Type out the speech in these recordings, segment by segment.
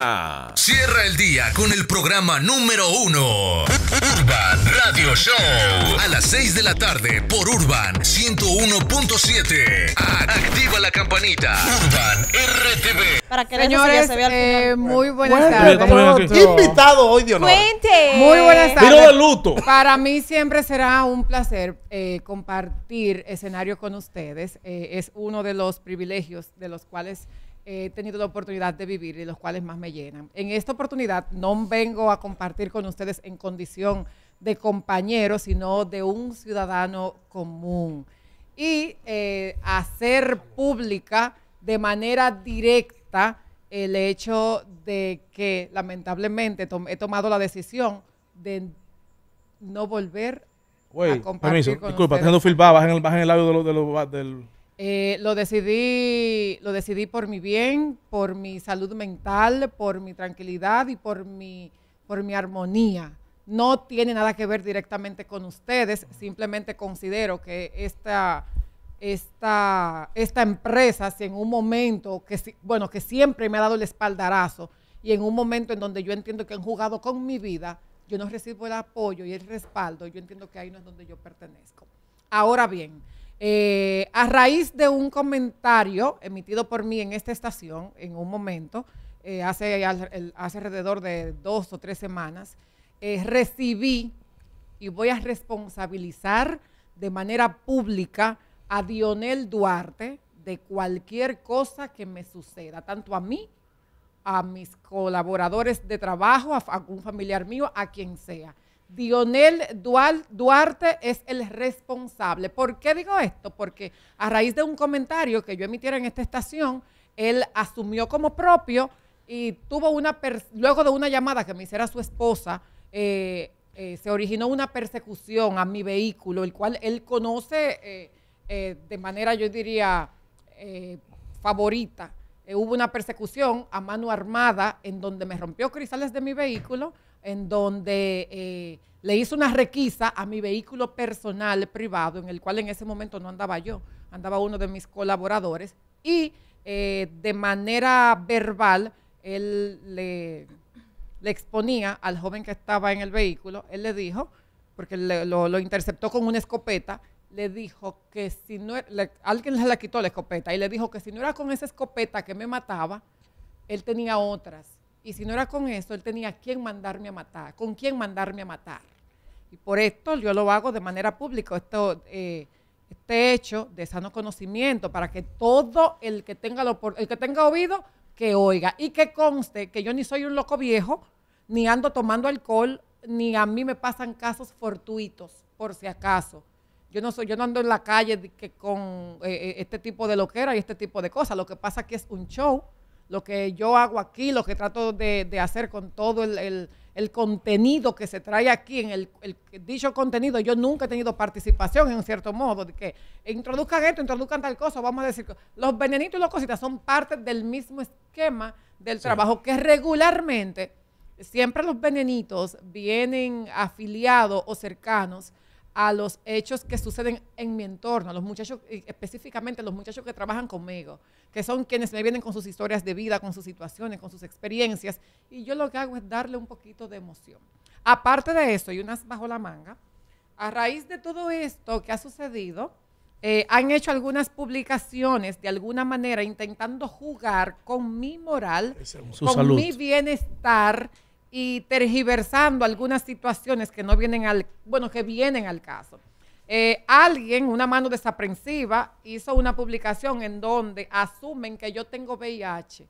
Ah. Cierra el día con el programa número uno. Urban Radio Show. A las 6 de la tarde por Urban 101.7. Activa la campanita. Urban RTV. Para que Señores, eh, muy buenas tardes. invitado hoy, Dios Cuente. Muy buenas tardes. Para mí siempre será un placer eh, compartir escenario con ustedes. Eh, es uno de los privilegios de los cuales he tenido la oportunidad de vivir y los cuales más me llenan. En esta oportunidad no vengo a compartir con ustedes en condición de compañero, sino de un ciudadano común. Y eh, hacer pública de manera directa el hecho de que lamentablemente he tomado la decisión de no volver a compartir permiso, con disculpa, ustedes. en el, baja audio del... Eh, lo, decidí, lo decidí por mi bien, por mi salud mental, por mi tranquilidad y por mi, por mi armonía. No tiene nada que ver directamente con ustedes, simplemente considero que esta, esta, esta empresa, si en un momento, que bueno, que siempre me ha dado el espaldarazo, y en un momento en donde yo entiendo que han jugado con mi vida, yo no recibo el apoyo y el respaldo, yo entiendo que ahí no es donde yo pertenezco. Ahora bien, eh, a raíz de un comentario emitido por mí en esta estación, en un momento, eh, hace, alrededor de dos o tres semanas, eh, recibí y voy a responsabilizar de manera pública a Dionel Duarte de cualquier cosa que me suceda, tanto a mí, a mis colaboradores de trabajo, a un familiar mío, a quien sea. Dionel Duarte es el responsable. ¿Por qué digo esto? Porque a raíz de un comentario que yo emitiera en esta estación, él asumió como propio y tuvo una, luego de una llamada que me hiciera su esposa, eh, eh, se originó una persecución a mi vehículo, el cual él conoce eh, de manera, yo diría, favorita. hubo una persecución a mano armada en donde me rompió cristales de mi vehículo, en donde eh, le hizo una requisa a mi vehículo personal privado, en el cual en ese momento no andaba yo, andaba uno de mis colaboradores, y eh, de manera verbal él le, exponía al joven que estaba en el vehículo, él le dijo, porque lo, interceptó con una escopeta, le dijo que si no e, alguien le quitó la escopeta y le dijo que si no era con esa escopeta que me mataba, él tenía otras y si no era con eso, él tenía quien mandarme a matar, con quién mandarme a matar. Y por esto yo lo hago de manera pública, esto, eh, este hecho de sano conocimiento, para que todo el que tenga, el que tenga oído, que oiga. Y que conste que yo ni soy un loco viejo, ni ando tomando alcohol, ni a mí me pasan casos fortuitos, por si acaso. Yo no, soy, yo no ando en la calle que con eh, eh, este tipo de loquera y este tipo de cosas. Lo que pasa que es un show lo que yo hago aquí, lo que trato de, hacer con todo el, contenido que se trae aquí, en el, dicho contenido, yo nunca he tenido participación en cierto modo, de que introduzcan esto, introduzcan tal cosa, vamos a decir, los venenitos y las cositas son parte del mismo esquema del trabajo que regularmente, siempre los venenitos vienen afiliados o cercanos a los hechos que suceden en mi entorno, a los muchachos, específicamente los muchachos que trabajan conmigo, que son quienes me vienen con sus historias de vida, con sus situaciones, con sus experiencias, y yo lo que hago es darle un poquito de emoción. Aparte de eso, y unas bajo la manga, a raíz de todo esto que ha sucedido, eh, han hecho algunas publicaciones de alguna manera intentando jugar con mi moral, con mi bienestar y tergiversando algunas situaciones que no vienen al, bueno, que vienen al caso. Eh, alguien, una mano desaprensiva, hizo una publicación en donde asumen que yo tengo VIH.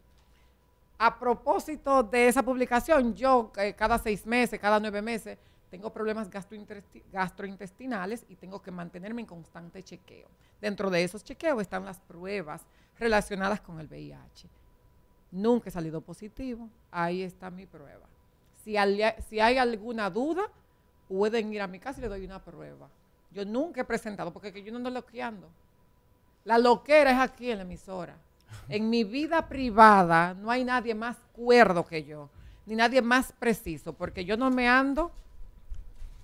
A propósito de esa publicación, yo eh, cada seis meses, cada nueve meses, tengo problemas gastrointestinales y tengo que mantenerme en constante chequeo. Dentro de esos chequeos están las pruebas relacionadas con el VIH. Nunca he salido positivo, ahí está mi prueba. Si, hay alguna duda, pueden ir a mi casa y le doy una prueba. Yo nunca he presentado, porque yo no ando loqueando. La loquera es aquí en la emisora. En mi vida privada no hay nadie más cuerdo que yo, ni nadie más preciso, porque yo no me ando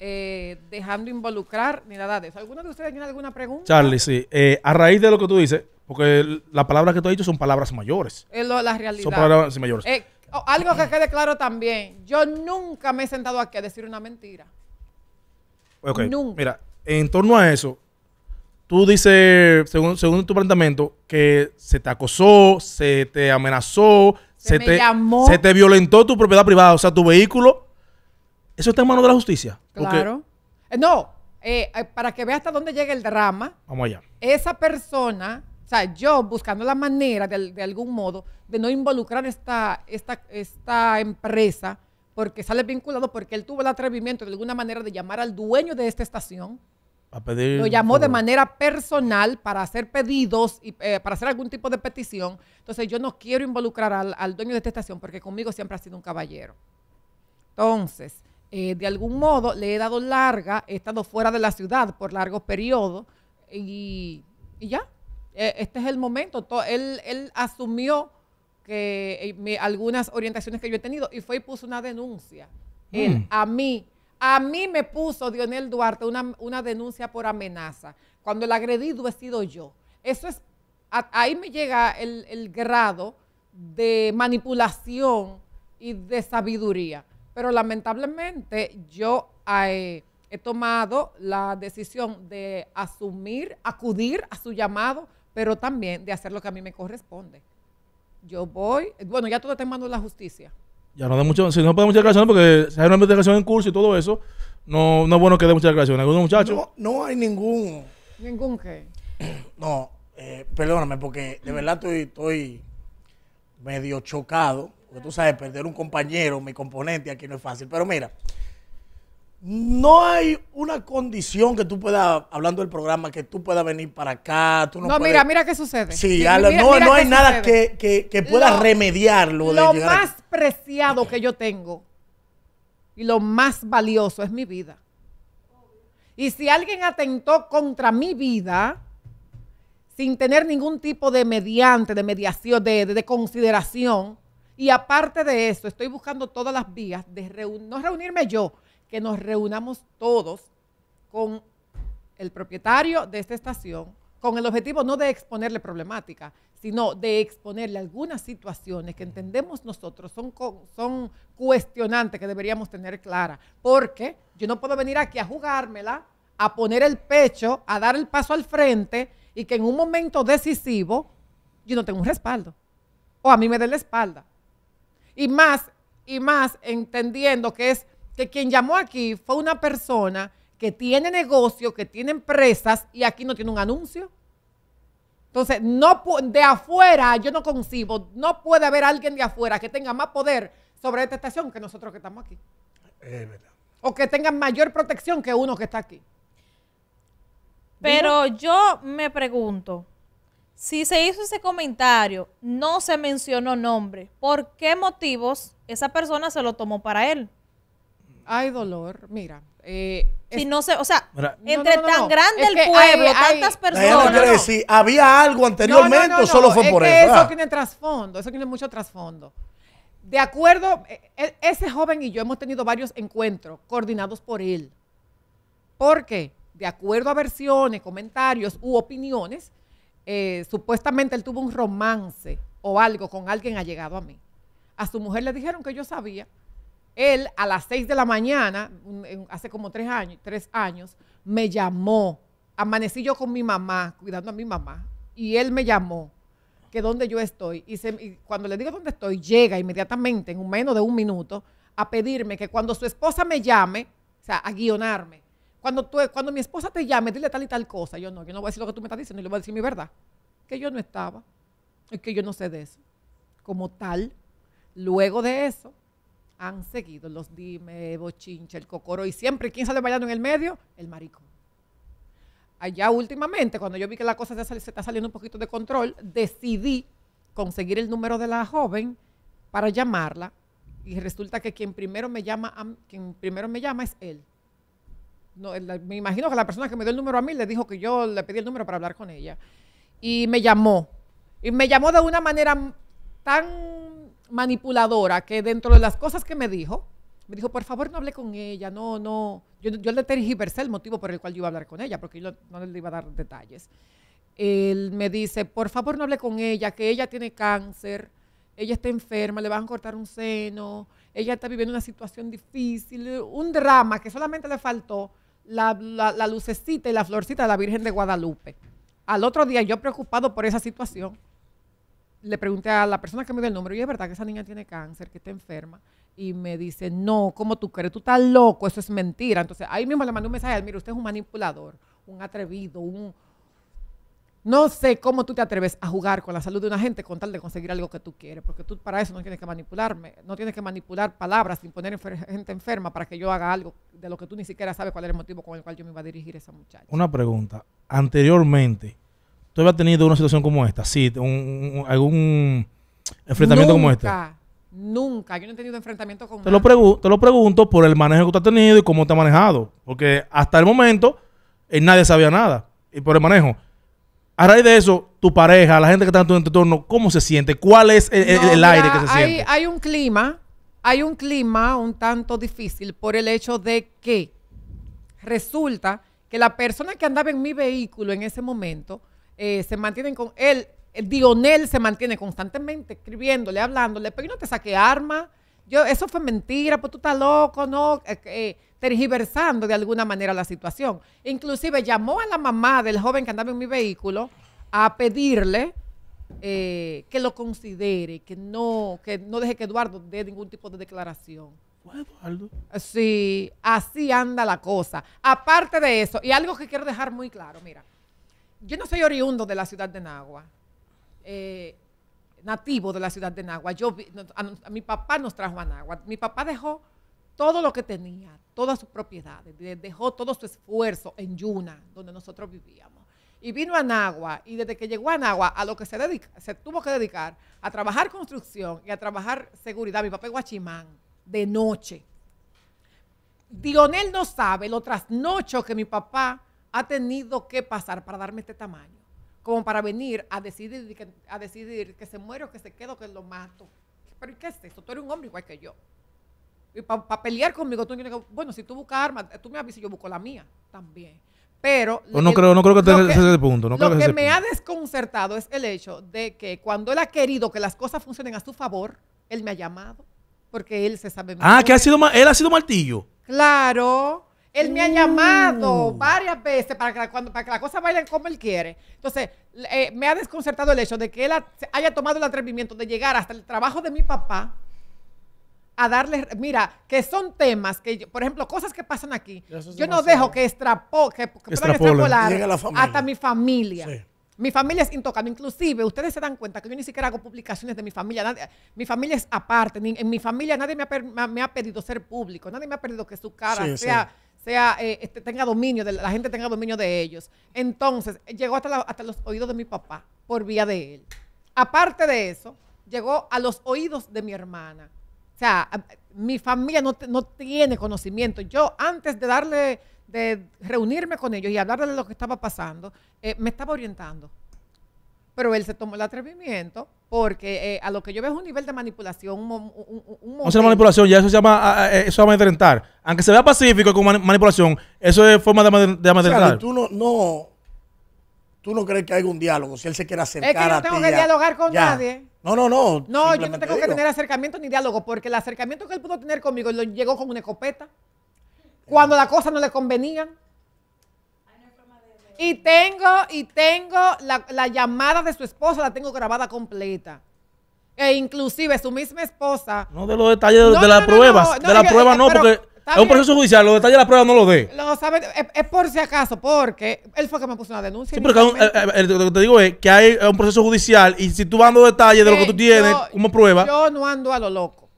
eh, dejando involucrar ni nada de eso. ¿Alguno de ustedes tiene alguna pregunta? Charlie, sí. Eh, a raíz de lo que tú dices, porque las palabras que tú has dicho son palabras mayores. Es Son palabras mayores. Eh, Oh, algo que quede claro también, yo nunca me he sentado aquí a decir una mentira. nunca. mira, en torno a eso, tú dices, según, según tu planteamiento, que se te acosó, se te amenazó, se, te, se te violentó tu propiedad privada, o sea, tu vehículo. Eso está en manos de la justicia. Claro. Eh, no, eh, eh, para que veas hasta dónde llega el drama. Vamos allá. Esa persona o sea, yo buscando la manera de, algún modo de no involucrar esta, esta, esta empresa porque sale vinculado, porque él tuvo el atrevimiento de alguna manera de llamar al dueño de esta estación. A pedir, Lo llamó de manera personal para hacer pedidos y eh, para hacer algún tipo de petición. Entonces yo no quiero involucrar al, dueño de esta estación porque conmigo siempre ha sido un caballero. Entonces, eh, de algún modo le he dado larga, he estado fuera de la ciudad por largo periodo y ya. Eh, este es el momento. él, él asumió que eh, algunas orientaciones que yo he tenido y fue y puso una denuncia. Mm. a mí, a mí me puso Dionel Duarte una, una, denuncia por amenaza. Cuando el agredido he sido yo. Eso es, ahí me llega el, el, grado de manipulación y de sabiduría. Pero lamentablemente yo eh, he tomado la decisión de asumir, acudir a su llamado pero también de hacer lo que a mí me corresponde. Yo voy, bueno, ya todo te en manos la justicia. Ya no da mucho, si no podemos porque si hay una investigación en curso y todo eso, no, no es bueno que dé muchas gracia. Algunos muchachos. No, hay ningún. ¿Ningún qué? No, eh, perdóname, porque de verdad estoy, estoy medio chocado. Porque tú sabes, perder un compañero, mi componente aquí no es fácil. Pero mira, no hay una condición que tú puedas, hablando del programa, que tú puedas venir para acá. Tú no, no mira, mira qué sucede. Sí, no, hay nada que, que, pueda remediarlo. lo más preciado que yo tengo y lo más valioso es mi vida. Y si alguien atentó contra mi vida, sin tener ningún tipo de mediante, de mediación, de, consideración, y aparte de eso, estoy buscando todas las vías de no reunirme yo, que nos reunamos todos con el propietario de esta estación, con el objetivo no de exponerle problemática, sino de exponerle algunas situaciones que entendemos nosotros son, son cuestionantes que deberíamos tener claras, porque yo no puedo venir aquí a jugármela, a poner el pecho, a dar el paso al frente y que en un momento decisivo yo no tengo un respaldo o a mí me dé la espalda. Y más, y más entendiendo que es que quien llamó aquí fue una persona que tiene negocio, que tiene empresas y aquí no tiene un anuncio. Entonces, no de afuera, yo no concibo, no puede haber alguien de afuera que tenga más poder sobre esta estación que nosotros que estamos aquí. O que tenga mayor protección que uno que está aquí. Pero yo me pregunto, si se hizo ese comentario, no se mencionó nombre, ¿por qué motivos esa persona se lo tomó para él? Hay dolor, mira. Eh, si no se, o sea, entre tan grande el pueblo, tantas personas. Si había algo anteriormente o solo fue por eso. Eso ah. tiene trasfondo, eso tiene mucho trasfondo. De acuerdo, eh, eh, ese joven y yo hemos tenido varios encuentros coordinados por él. Porque, de acuerdo a versiones, comentarios u opiniones, supuestamente él tuvo un romance o algo con alguien allegado a mí. A su mujer le dijeron que yo sabía él a las 6 de la mañana, hace como 3 años, años, me llamó. Amanecí yo con mi mamá, cuidando a mi mamá, y él me llamó que dónde yo estoy. Y, cuando le digo dónde estoy, llega inmediatamente, en menos de un minuto, a pedirme que cuando su esposa me llame, o sea, a guionarme. Cuando, tú, cuando mi esposa te llame, dile tal y tal cosa. Yo no, yo no voy a decir lo que tú me estás diciendo, yo le voy a decir mi verdad. Que yo no estaba, es que yo no sé de eso. Como tal, luego de eso, han seguido los dime, bochincha, el cocoro y siempre, ¿quién sale bailando en el medio? El maricón. Allá últimamente, cuando yo vi que la cosa se, está saliendo un poquito de control, decidí conseguir el número de la joven para llamarla y resulta que quien primero me llama, quien primero me llama es él. me imagino que la persona que me dio el número a mí le dijo que yo le pedí el número para hablar con ella y me llamó y me llamó de una manera tan manipuladora que dentro de las cosas que me dijo, me dijo, por favor no hable con ella, no, no. Yo, yo le tergiversé el motivo por el cual yo iba a hablar con ella, porque yo no le iba a dar detalles. Él me dice, por favor no hable con ella, que ella tiene cáncer, ella está enferma, le van a cortar un seno, ella está viviendo una situación difícil, un drama que solamente le faltó la lucecita y la florcita de la Virgen de Guadalupe. Al otro día yo preocupado por esa situación, le pregunté a la persona que me dio el número, y es verdad que esa niña tiene cáncer, que está enferma. Y me dice, no, ¿cómo tú crees? Tú estás loco, eso es mentira. Entonces, ahí mismo le mandé un mensaje, mire, usted es un manipulador, un atrevido, un... No sé cómo tú te atreves a jugar con la salud de una gente con tal de conseguir algo que tú quieres, porque tú para eso no tienes que manipularme, no tienes que manipular palabras sin poner gente enferma para que yo haga algo de lo que tú ni siquiera sabes cuál es el motivo con el cual yo me iba a dirigir a esa muchacha. Una pregunta. Anteriormente, ¿Tú habías tenido una situación como esta? Sí, algún enfrentamiento como este. Nunca, nunca. Yo no he tenido enfrentamiento con te te lo pregunto por el manejo que tú has tenido y cómo te has manejado. Porque hasta el momento eh, nadie sabía nada. Y por el manejo. A raíz de eso, tu pareja, la gente que está en tu entorno, ¿cómo se siente? ¿Cuál es el, aire que se siente? Hay un clima, hay un clima un tanto difícil por el hecho de que resulta que la persona que andaba en mi vehículo en ese momento eh, se mantienen con él, el eh, Dionel se mantiene constantemente escribiéndole, hablándole, pero no te saqué arma. Yo, eso fue mentira, pues tú estás loco, ¿no? Eh, tergiversando de alguna manera la situación. Inclusive llamó a la mamá del joven que andaba en mi vehículo a pedirle que lo considere, que no, que no deje que Eduardo dé ningún tipo de declaración. Eduardo. Sí, así anda la cosa. Aparte de eso, y algo que quiero dejar muy claro, mira, yo no soy oriundo de la ciudad de Nagua, eh, nativo de la ciudad de Nagua. Yo mi papá nos trajo a Nagua. Mi papá dejó todo lo que tenía, todas sus propiedades, dejó todo su esfuerzo en Yuna, donde nosotros vivíamos. Y vino a Nagua, y desde que llegó a Nagua, a lo que se, dedica, se tuvo que dedicar, a trabajar construcción y a trabajar seguridad. Mi papá es guachimán, de noche. Dionel no sabe lo trasnocho que mi papá ha tenido que pasar para darme este tamaño? Como para venir a decidir que, a decidir que se muere o que se queda o que lo mato. ¿Pero qué es esto? Tú eres un hombre igual que yo. Y para pelear conmigo, tú tienes que, bueno, si tú buscas armas, eh, tú me avisas y yo busco la mía también. Pero... Pues no, creo, no creo que tengas ese punto. lo que, me ha desconcertado es el hecho de que cuando él ha querido que las cosas funcionen a su favor, él me ha llamado porque él se sabe ah, mejor. Ah, que ha sido, él ha sido martillo. Claro. Él me ha llamado mm. varias veces para que, la, para la cosa vaya como él quiere. Entonces, eh, me ha desconcertado el hecho de que él haya tomado el atrevimiento de llegar hasta el trabajo de mi papá a darle, mira, que son temas que, por ejemplo, cosas que pasan aquí. yo no dejo que, estrapo, que, que extrapolar hasta mi familia. Mi familia es intocable. Inclusive, ustedes se dan cuenta que yo ni siquiera hago publicaciones de mi familia. mi familia es aparte. en mi familia nadie me ha, pedido ser público. Nadie me ha pedido que su cara sea sea, eh, este, tenga dominio, de, la gente tenga dominio de ellos. Entonces, llegó hasta, hasta los oídos de mi papá por vía de él. Aparte de eso, llegó a los oídos de mi hermana. O sea, mi familia no, tiene conocimiento. Yo antes de darle, de reunirme con ellos y hablarles de lo que estaba pasando, eh, me estaba orientando. Pero él se tomó el atrevimiento porque eh, a lo que yo veo es un nivel de manipulación. Un, un, es manipulación, ya eso se llama, ah, ah, eh, eso amedrentar. Aunque se vea pacífico con manipulación, eso es forma de, de amedrentar. O tú no, tú no crees que haya un diálogo, si él se quiere acercar a ti. Es que yo no tengo que dialogar con nadie. No, no, no. No, yo no tengo que tener acercamiento ni diálogo, porque el acercamiento que él pudo tener conmigo lo llegó con una escopeta, cuando la cosa no le convenían. Y tengo, y tengo la, llamada de su esposa, la tengo grabada completa. E inclusive su misma esposa. No de los detalles de, las pruebas. de la prueba no, porque es un proceso judicial, los detalles de la prueba no los dé. Lo ¿sabes? es, por si acaso, porque él fue que me puso una denuncia. Sí, porque eh, eh, lo que te digo es que hay un proceso judicial y si tú vas dando detalles de lo que tú tienes como prueba. Yo no ando a lo loco.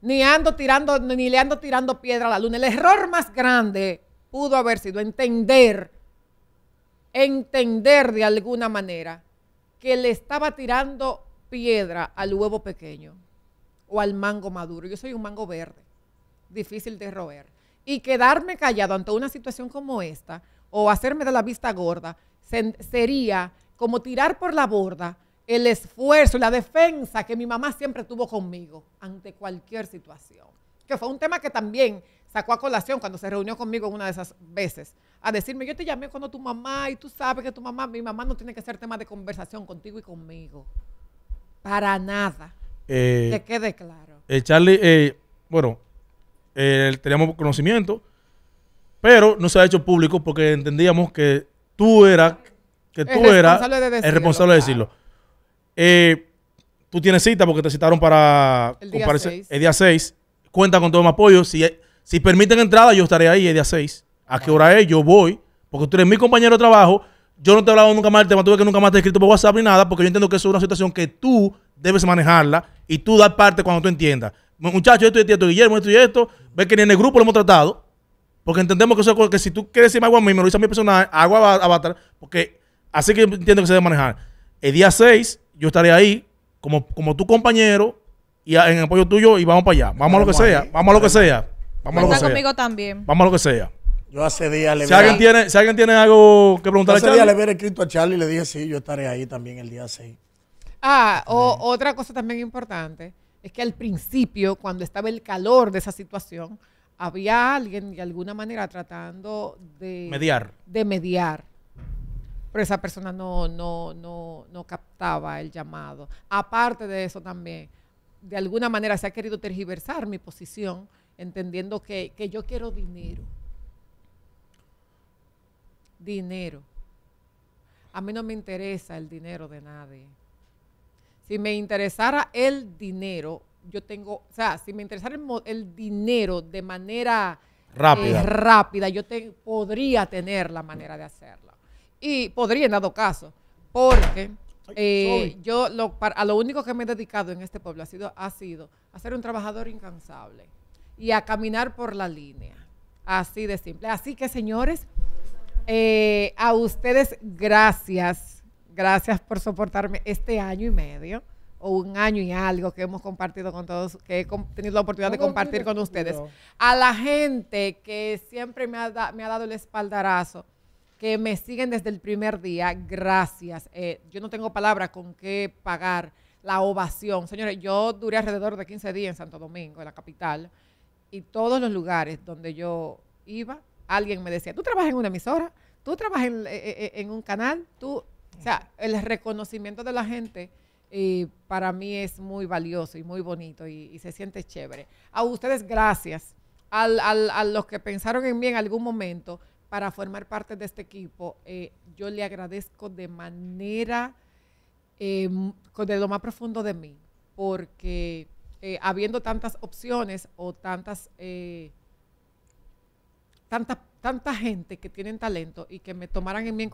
Ni ando tirando, ni le ando tirando piedra a la luna. El error más grande pudo haber sido entender entender de alguna manera que le estaba tirando piedra al huevo pequeño o al mango maduro. Yo soy un mango verde, difícil de roer. Y quedarme callado ante una situación como esta o hacerme de la vista gorda sería como tirar por la borda el esfuerzo y la defensa que mi mamá siempre tuvo conmigo ante cualquier situación que fue un tema que también sacó a colación cuando se reunió conmigo una de esas veces, a decirme, yo te llamé cuando tu mamá y tú sabes que tu mamá, mi mamá no tiene que ser tema de conversación contigo y conmigo. Para nada. que eh, quede claro. Charlie, eh, bueno, eh, teníamos conocimiento, pero no se ha hecho público porque entendíamos que tú eras, que tú eras el responsable de decirlo. tú tienes cita porque te citaron para El día 6 cuenta con todo mi apoyo. Si, si permiten entrada, yo estaré ahí el día 6. ¿A qué hora es? Yo voy. Porque tú eres mi compañero de trabajo. Yo no te he hablado nunca más del tema. que nunca más te he escrito por WhatsApp ni nada. Porque yo entiendo que es una situación que tú debes manejarla. Y tú dar parte cuando tú entiendas. Muchachos, esto y esto, Guillermo, esto y esto. ve que ni en el grupo lo hemos tratado. Porque entendemos que, eso, que si tú quieres decir algo a mí, me lo dice a mi personal, agua a Avatar. Porque así que entiendo que se debe manejar. El día 6 yo estaré ahí como, como tu compañero y en apoyo tuyo y vamos para allá. Vamos, a lo que sea, vamos a lo que sea. Vamos a lo que sea. conmigo también. Vamos a lo que sea. Yo hace días le Si alguien tiene, si alguien tiene algo que preguntar preguntarle le escrito a Charlie y le dije, sí, yo estaré ahí también el día 6. Ah, otra cosa también importante es que al principio, cuando estaba el calor de esa situación, había alguien de alguna manera tratando de mediar. de mediar. Pero esa persona no, no, no, no captaba el llamado. Aparte de eso también, de alguna manera se ha querido tergiversar mi posición, entendiendo que, yo quiero dinero. Dinero. A mí no me interesa el dinero de nadie. Si me interesara el dinero, yo tengo, o sea, si me interesara el, dinero de manera eh, rápida, rápida yo podría tener la manera de hacerlo. Y podría en dado caso, porque eh, yo lo, a lo único que me he dedicado en este pueblo ha sido, ha a ser un trabajador incansable y a caminar por la línea. Así de simple. Así que, señores, eh, a ustedes gracias. Gracias por soportarme este año y medio o un año y algo que hemos compartido con todos, que he tenido la oportunidad de compartir con ustedes. A la gente que siempre me ha dado el espaldarazo que me siguen desde el primer día. Gracias. Eh, yo no tengo palabras con qué pagar la ovación. Señores, yo duré alrededor de 15 días en Santo Domingo, en la capital, y todos los lugares donde yo iba, alguien me decía, tú trabajas en una emisora, tú trabajas en, eh, eh, un canal, tú... O sea, el reconocimiento de la gente para mí es muy valioso y muy bonito y, se siente chévere. A ustedes, gracias. Al, al, a los que pensaron en mí en algún momento, para formar parte de este equipo, eh, yo le agradezco de manera, em, de lo más profundo de mí, porque eh, habiendo tantas opciones o tantas, eh, tanta, gente que tienen talento y que me tomaran en, mí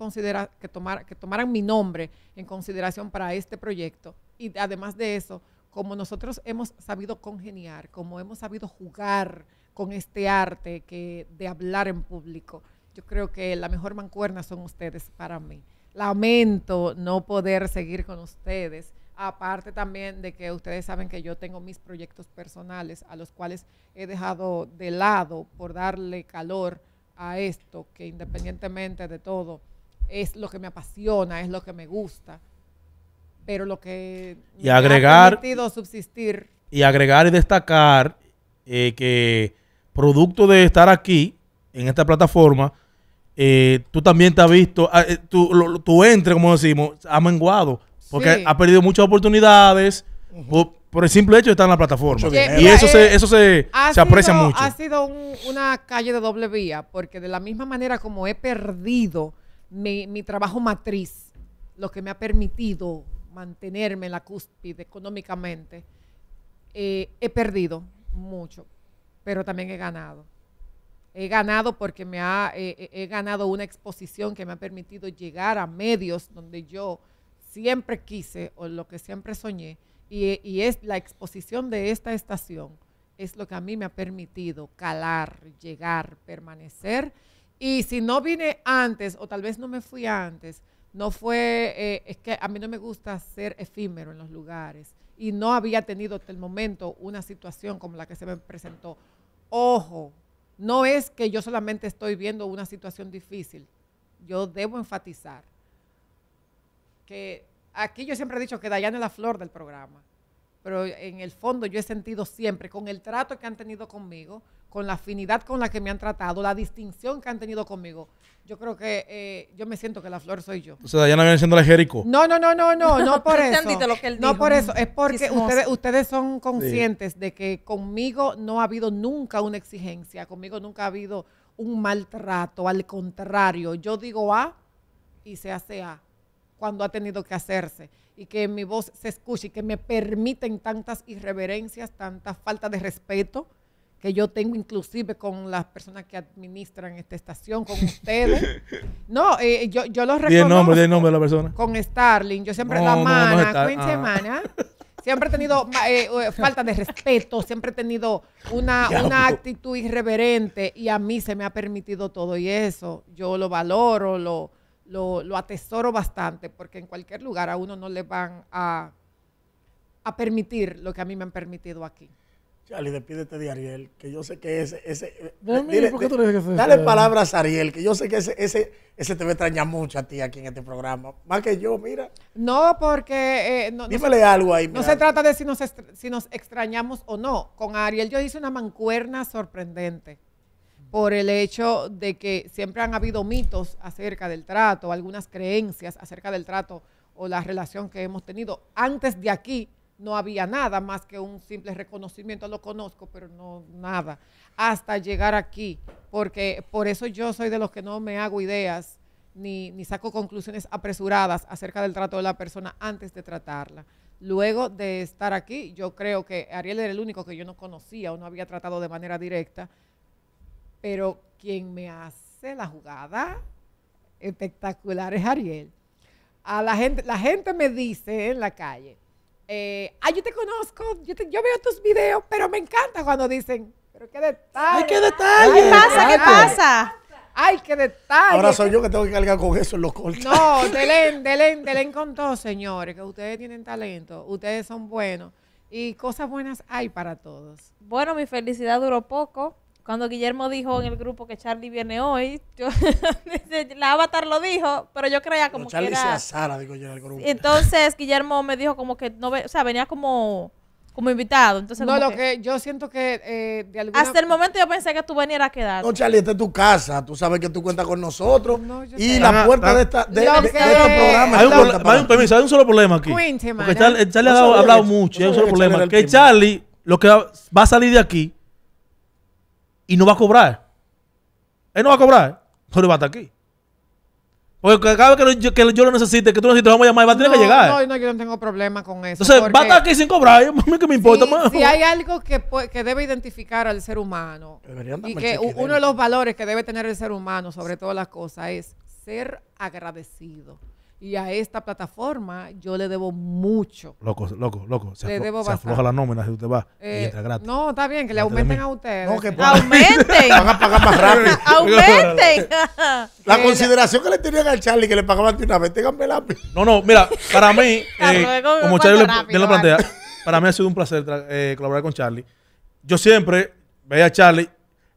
que, tomar, que tomaran mi nombre en consideración para este proyecto, y además de eso, como nosotros hemos sabido congeniar, como hemos sabido jugar con este arte que de hablar en público, yo creo que la mejor mancuerna son ustedes para mí. Lamento no poder seguir con ustedes. Aparte también de que ustedes saben que yo tengo mis proyectos personales a los cuales he dejado de lado por darle calor a esto, que independientemente de todo es lo que me apasiona, es lo que me gusta, pero lo que y agregar, ha permitido subsistir. Y agregar y destacar eh, que producto de estar aquí en esta plataforma, eh, tú también te has visto, tu ah, eh, tú, entre, como decimos, ha menguado. Porque ha perdido muchas oportunidades por, el simple hecho de estar en la plataforma. y eso, eh, se, eso se, aprecia mucho. Ha sido una calle de doble vía, porque de la misma manera como he perdido mi, trabajo matriz, lo que me ha permitido mantenerme en la cúspide económicamente, he perdido mucho, pero también he ganado he ganado porque me ha, eh, eh, he ganado una exposición que me ha permitido llegar a medios donde yo siempre quise o lo que siempre soñé. Y, es la exposición de esta estación, es lo que a mí me ha permitido calar, llegar, permanecer. Y si no vine antes, o tal vez no me fui antes, no fue, eh, es que a mí no me gusta ser efímero en los lugares. Y no había tenido hasta el momento una situación como la que se me presentó. Ojo, no es que yo solamente estoy viendo una situación difícil. Yo debo enfatizar que aquí yo siempre he dicho que Dayana es la flor del programa, pero en el fondo yo he sentido siempre, con el trato que han tenido conmigo, con la afinidad con la que me han tratado, la distinción que han tenido conmigo, yo creo que eh, yo me siento que la flor soy yo. O sea, ya no viene siendo la No, no, no, no, no, no por eso. no por eso, es porque ustedes, ustedes son conscientes de que conmigo no ha habido nunca una exigencia, conmigo nunca ha habido un maltrato, al contrario, yo digo A y se hace A cuando ha tenido que hacerse y que mi voz se escuche y que me permiten tantas irreverencias, tantas falta de respeto que yo tengo inclusive con las personas que administran esta estación, con ustedes. No, eh, yo, yo los reconozco. el nombre, el nombre de la persona. Con Starling, yo siempre la mana, ah. Siempre he tenido eh, eh, falta de respeto, siempre he tenido una, actitud irreverente y a mí se me ha permitido todo y eso. Yo lo valoro, lo, lo, lo atesoro bastante porque en cualquier lugar a uno no le van a, a permitir lo que a mí me han permitido aquí. Charlie, despídete de Ariel, que yo sé que ese... ese dale palabras a Ariel, que yo sé que ese, ese, te va a extrañar mucho a ti aquí en este programa. Más que yo, mira. No, porque... Eh, algo ahí. Mira. No se trata de si si nos extrañamos o no. Con Ariel yo hice una mancuerna sorprendente por el hecho de que siempre han habido mitos acerca del trato, algunas creencias acerca del trato o la relación que hemos tenido antes de aquí no había nada más que un simple reconocimiento, lo conozco, pero no nada, hasta llegar aquí, porque por eso yo soy de los que no me hago ideas ni, saco conclusiones apresuradas acerca del trato de la persona antes de tratarla. Luego de estar aquí, yo creo que Ariel era el único que yo no conocía o no había tratado de manera directa, pero quien me hace la jugada espectacular es Ariel. A la gente, la gente me dice en la calle, eh, ay, yo te conozco, yo, yo, veo tus videos, pero me encanta cuando dicen, pero qué detalle. Ay, qué detalle. ¿Qué pasa? ¿Qué pasa? Ay, qué detalle. Ahora soy yo que tengo que cargar con eso en los cortes. No, delen delen con todo señores, que ustedes tienen talento, ustedes son buenos y cosas buenas hay para todos. Bueno, mi felicidad duró poco cuando Guillermo dijo en el grupo que Charlie viene hoy, yo, la avatar lo dijo, pero yo creía como Charlie que era... Sara, digo yo, en el grupo. Entonces Guillermo me dijo como que no, ve... o sea, venía como como invitado. Entonces, no, lo que... yo siento que eh, Hasta el momento yo pensé que tú venieras a quedar. No, Charlie, esta es tu casa. Tú sabes que tú cuentas con nosotros. y la ah, puerta ah. de, esta, este programa Hay un, hay un, solo problema aquí. porque Charlie, ha hablado, mucho. hay un solo problema. Que Charlie, lo que va a salir de aquí y no va a cobrar. Él no va a cobrar, pero va a estar aquí. Porque cada vez que yo, lo necesite, que tú necesites, vamos a llamar, va a tener que llegar. No, no, yo no tengo problema con eso. Entonces, va a estar aquí sin cobrar, mí que me importa. más. si hay algo que, que debe identificar al ser humano, y que uno de los valores que debe tener el ser humano, sobre todas las cosas, es ser agradecido. Y a esta plataforma yo le debo mucho. Loco, loco, loco. Se, le debo debo se afloja la nómina si usted va eh, No, está bien, que le aumenten a ustedes. No, que aumenten. Van a pagar más rápido. aumenten. la eh, consideración que le tenían al Charlie que le pagaban de una vez, tengan lápiz. No, no, mira, para mí, eh, como Charlie le la plantea, para mí ha sido un placer colaborar con Charlie. Yo siempre veía a Charlie.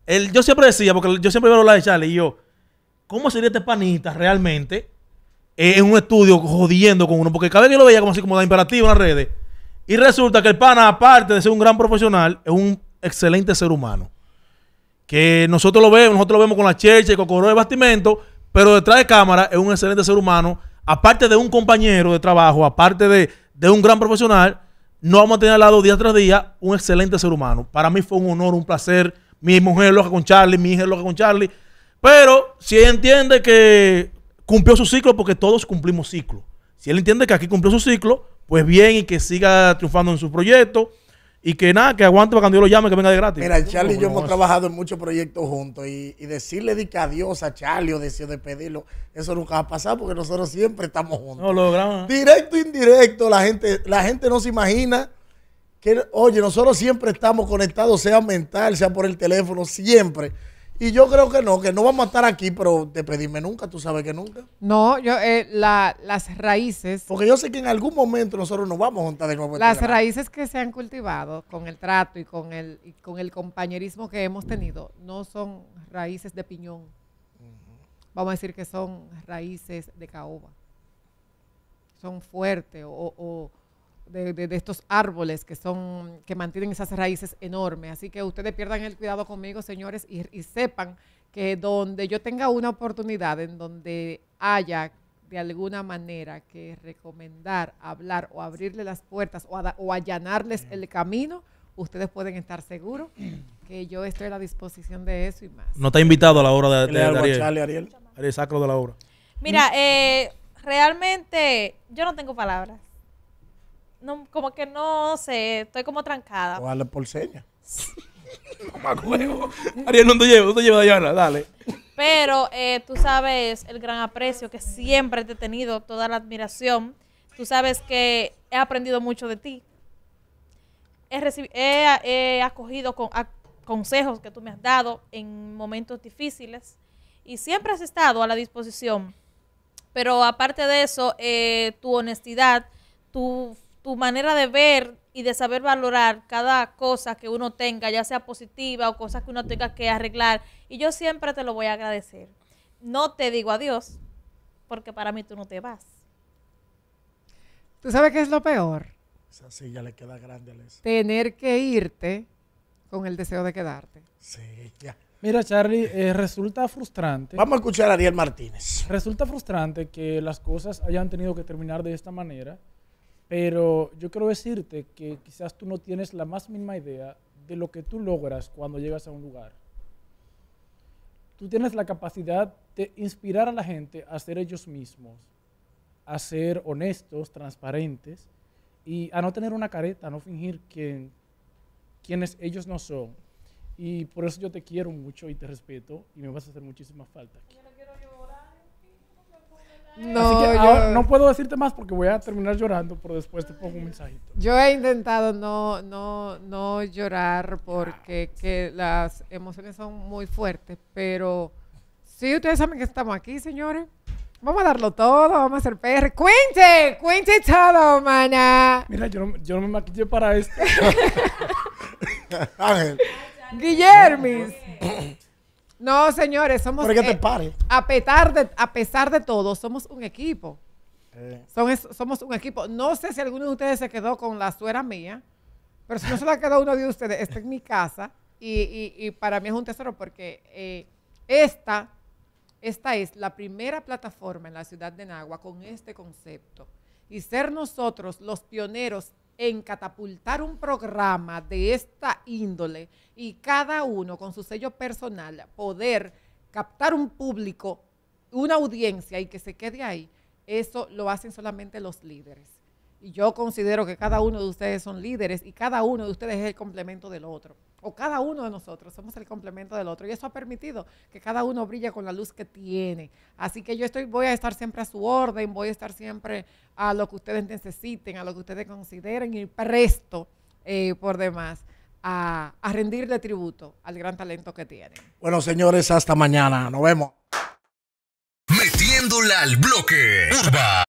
Él, yo siempre decía, porque yo siempre iba a hablar de Charlie y yo, ¿cómo sería este panita realmente? Eh, en un estudio jodiendo con uno, porque cada vez que lo veía como así, como da imperativo en las redes, y resulta que el pana, aparte de ser un gran profesional, es un excelente ser humano. Que nosotros lo vemos, nosotros lo vemos con la checha y con de bastimento, pero detrás de cámara es un excelente ser humano, aparte de un compañero de trabajo, aparte de, un gran profesional, no vamos a tener al lado día tras día un excelente ser humano. Para mí fue un honor, un placer. Mi mujer lo loca con Charlie, mi hija es loca con Charlie. Pero si entiende que cumplió su ciclo porque todos cumplimos ciclo. Si él entiende que aquí cumplió su ciclo, pues bien y que siga triunfando en su proyecto y que nada, que aguante para cuando yo lo llame, que venga de gratis. Mira, Charlie y yo hemos trabajado en muchos proyectos juntos y, decirle di que adiós a Charlie o de despedirlo, eso nunca va a pasar porque nosotros siempre estamos juntos. logramos. Directo, e indirecto, la gente, la gente no se imagina que, oye, nosotros siempre estamos conectados, sea mental, sea por el teléfono, siempre. Y yo creo que no, que no vamos a estar aquí, pero te pedirme nunca, tú sabes que nunca. No, yo eh, las raíces. Porque yo sé que en algún momento nosotros nos vamos a juntar de nuevo. Este las raíces que se han cultivado con el trato y con el, y con el compañerismo que hemos tenido no son raíces de piñón. Vamos a decir que son raíces de caoba. Son fuertes o, de, estos árboles que son que mantienen esas raíces enormes. Así que ustedes pierdan el cuidado conmigo, señores, y, sepan que donde yo tenga una oportunidad, en donde haya de alguna manera que recomendar, hablar o abrirle las puertas o, o allanarles el camino, ustedes pueden estar seguros que yo estoy a la disposición de eso y más. No está invitado a la hora de, Ariel. Ariel. Ariel Sacro de la obra. Mira, eh, realmente yo no tengo palabras como que no sé, estoy como trancada. O por seña. me acuerdo Ariel, no te llevo, no te llevo, Diana, dale. Pero eh, tú sabes el gran aprecio que siempre te he tenido, toda la admiración. Tú sabes que he aprendido mucho de ti. He, he acogido con consejos que tú me has dado en momentos difíciles y siempre has estado a la disposición. Pero aparte de eso, eh, tu honestidad, tu tu manera de ver y de saber valorar cada cosa que uno tenga, ya sea positiva o cosas que uno tenga que arreglar. Y yo siempre te lo voy a agradecer. No te digo adiós, porque para mí tú no te vas. ¿Tú sabes qué es lo peor? Esa silla le queda grande a Tener que irte con el deseo de quedarte. Sí, ya. Mira, Charlie, eh, resulta frustrante. Vamos a escuchar a Ariel Martínez. Resulta frustrante que las cosas hayan tenido que terminar de esta manera. Pero yo quiero decirte que quizás tú no tienes la más mínima idea de lo que tú logras cuando llegas a un lugar. Tú tienes la capacidad de inspirar a la gente a ser ellos mismos, a ser honestos, transparentes y a no tener una careta, a no fingir que, quienes ellos no son. Y por eso yo te quiero mucho y te respeto y me vas a hacer muchísima falta aquí. No, no puedo decirte más porque voy a terminar llorando, pero después te pongo un mensajito. Yo he intentado no, no, no llorar porque ah, las emociones son muy fuertes, pero si ustedes saben que estamos aquí, señores. Vamos a darlo todo, vamos a hacer PR. Cuente, cuente todo, mana. Mira, yo no, yo no me maquillé para esto. Guillermis. No, señores, somos. Eh, a, pesar de, a pesar de todo, somos un equipo. Eh. Son, somos un equipo. No sé si alguno de ustedes se quedó con la suera mía, pero si no se la quedó uno de ustedes, está en mi casa y, para mí es un tesoro porque eh, esta, esta es la primera plataforma en la ciudad de Nagua con este concepto. Y ser nosotros los pioneros en catapultar un programa de esta índole y cada uno con su sello personal poder captar un público, una audiencia y que se quede ahí, eso lo hacen solamente los líderes. Y yo considero que cada uno de ustedes son líderes y cada uno de ustedes es el complemento del otro. O cada uno de nosotros somos el complemento del otro. Y eso ha permitido que cada uno brille con la luz que tiene. Así que yo estoy, voy a estar siempre a su orden, voy a estar siempre a lo que ustedes necesiten, a lo que ustedes consideren y presto eh, por demás a, rendirle tributo al gran talento que tienen. Bueno, señores, hasta mañana. Nos vemos. Metiéndola al bloque.